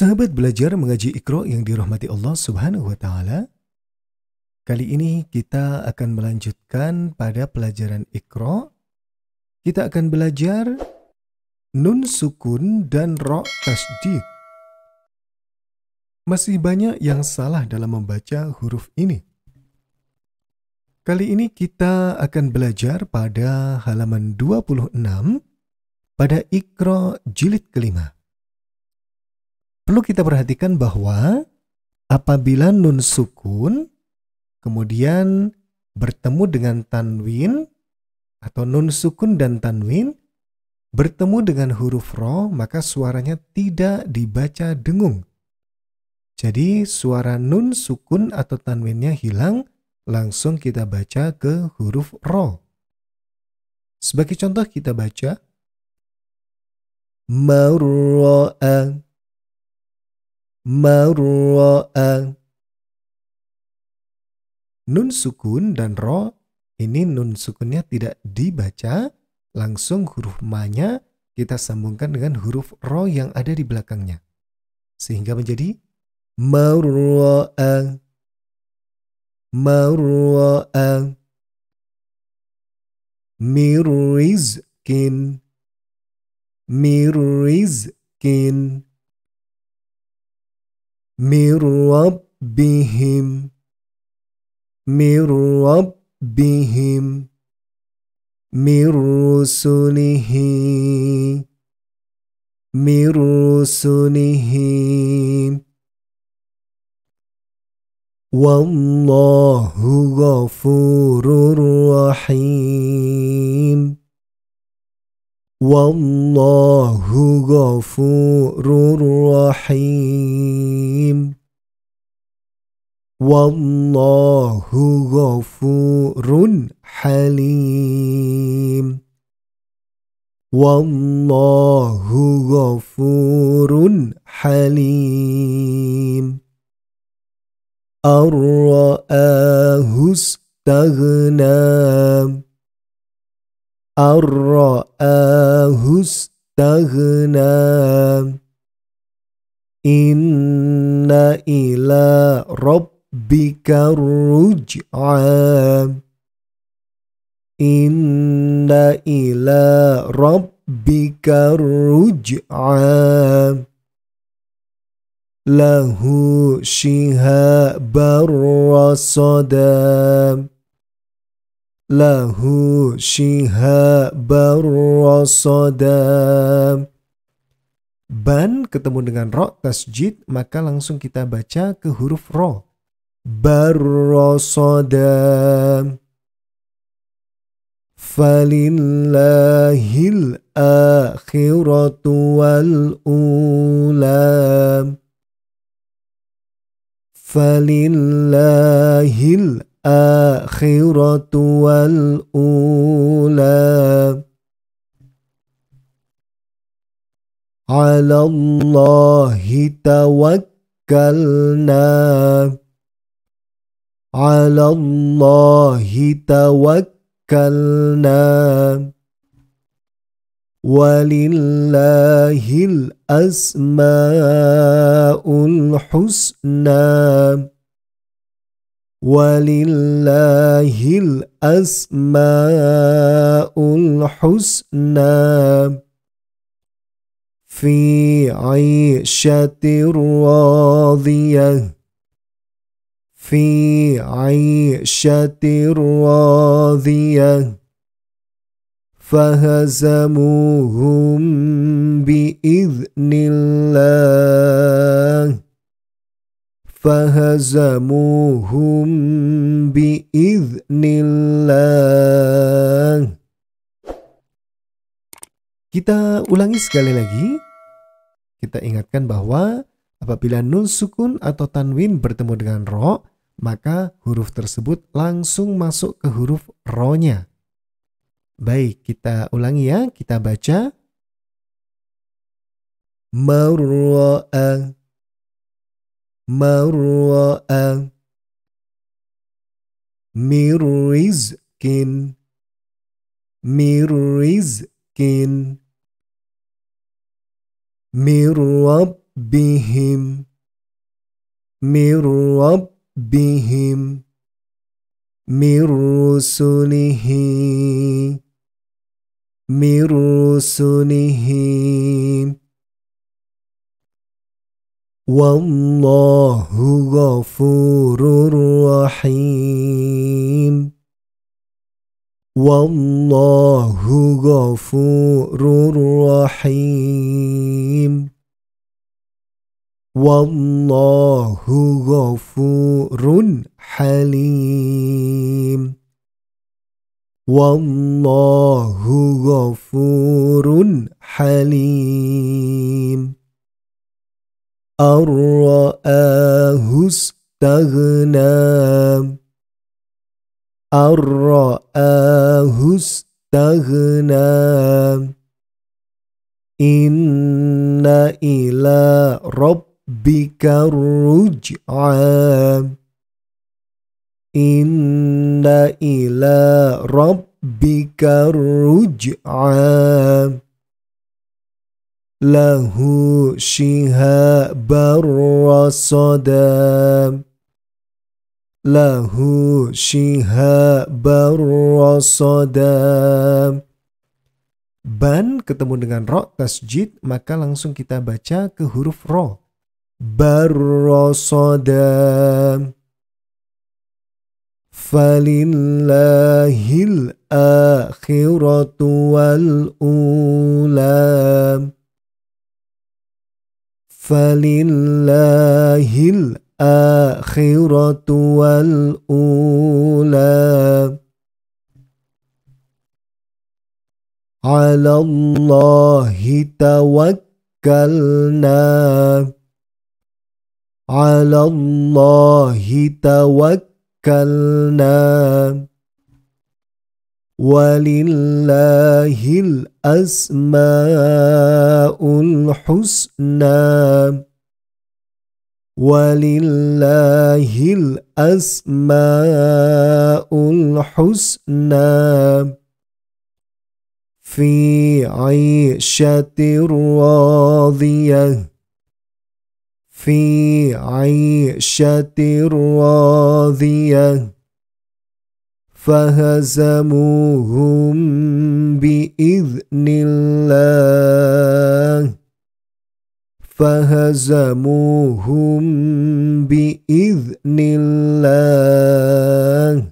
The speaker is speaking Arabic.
Sahabat belajar mengaji Iqra yang dirahmati Allah Subhanahu wa taala. Kali ini kita akan melanjutkan pada pelajaran Iqra. Kita akan belajar nun sukun dan ro tasdid. Masih banyak yang salah dalam membaca huruf ini. Kali ini kita akan belajar pada halaman 26 pada Iqra jilid kelima perlu kita perhatikan bahwa apabila nun sukun kemudian bertemu dengan tanwin atau nun sukun dan tanwin bertemu dengan huruf ro maka suaranya tidak dibaca dengung. Jadi suara nun sukun atau tanwinnya hilang langsung kita baca ke huruf ro. Sebagai contoh kita baca marra'a Marra'a. Nun sukun dan ro ini nun sukunnya tidak dibaca, langsung huruf ma-nya kita sambungkan dengan huruf ro yang ada di belakangnya. Sehingga menjadi marra'a. Marra'a. Mirizkin Mirizkin من ربهم من ربهم من رسله من رسله والله غفور رحيم والله غفور رحيم والله غفور حليم والله غفور حليم أرآه استغنام أن رآه استغنى إن إلى ربك الرجعى إن إلى ربك الرجعى له شهاب الرصدى Lahu شهاب الرصد Ban ketemu dengan ro tasjid maka langsung kita baca ke huruf ro. Barrosoda. Falillahil akhiratu wal ulam. فلله الآخرة والأولى على الله توكلنا على الله توكلنا ولله الأسماء الحسنى ولله الأسماء الحسنى في عيشة راضية في عيشة راضية فهزموهم بإذن الله فهزموهم بإذن الله Kita ulangi sekali lagi. Kita ingatkan bahwa apabila nun sukun atau tanwin bertemu dengan ro, maka huruf tersebut langsung masuk ke huruf ro-nya. Baik, kita ulangi ya, kita baca. Marra'a Marra'a Mirizkin Mirizkin Mirabbihim, Mirabbihim, Mirusulihim من رسله والله غفور رحيم والله غفور رحيم والله غفور حليم والله غفور حليم أرآه استغنى أرآه استغنى إن إلى ربك الرجعى Inna ila rabbika ruj'a Lahu shihabar rasada Lahu shihabar rasada Ban ketemu dengan ro tasjid maka langsung kita baca ke huruf ro barrosodam. فلله الآخرة والأولى فلله الآخرة والأولى على الله توكلنا على الله توكلنا توكلنا ولله الاسماء الحسنى ولله الاسماء الحسنى في عيشه راضيه في عيشة راضية فهزموهم بإذن الله فهزموهم بإذن الله